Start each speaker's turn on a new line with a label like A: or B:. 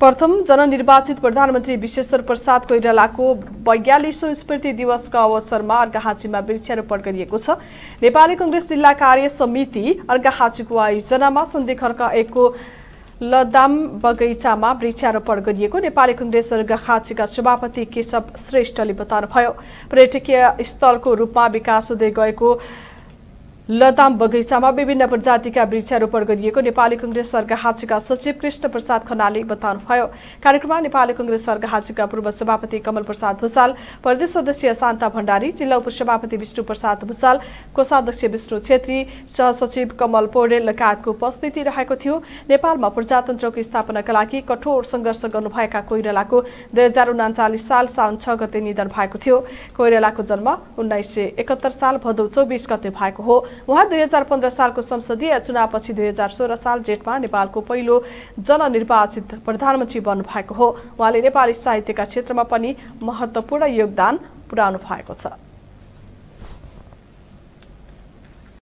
A: प्रथम जननिर्वाचित प्रधानमन्त्री विश्वेश्वर प्रसाद कोइरालाको बयालिसौँ स्मृति दिवसको अवसरमा अर्घाहाँचीमा वृक्षारोपण गरिएको छ नेपाली कङ्ग्रेस जिल्ला कार्य समिति अर्घाहाँचीको आयोजनामा खर्क एकको लदाम बगैँचामा वृक्षारोपण गरिएको नेपाली कङ्ग्रेस अर्घाहाँचीका सभापति केशव श्रेष्ठले बताउनुभयो पर्यटकीय स्थलको रूपमा विकास हुँदै गएको लताम बगैँचामा विभिन्न प्रजातिका वृक्षारोपण गरिएको नेपाली कङ्ग्रेस सर्गाहाजीका सचिव कृष्ण प्रसाद खनालले बताउनुभयो कार्यक्रममा नेपाली कङ्ग्रेस सर्गाहाजीका पूर्व सभापति कमल प्रसाद भुसाल प्रदेश सदस्य शान्ता भण्डारी जिल्ला उपसभापति विष्णु प्रसाद भुसाल कोषाध्यक्ष विष्णु छेत्री सहसचिव कमल पौडेल लगायतको उपस्थिति रहेको थियो नेपालमा प्रजातन्त्रको स्थापनाका लागि कठोर सङ्घर्ष गर्नुभएका कोइरालाको दुई हजार उनाचालिस साल साउन छ गते निधन भएको थियो कोइरालाको जन्म उन्नाइस सय एकहत्तर साल भदौ चौबिस गते भएको हो उहाँ दुई हजार पन्ध्र सालको संसदीय चुनावपछि दुई हजार सोह्र साल जेठमा नेपालको पहिलो जननिर्वाचित प्रधानमन्त्री बन्नुभएको हो उहाँले नेपाली साहित्यका क्षेत्रमा पनि महत्त्वपूर्ण योगदान पुर्याउनु भएको छ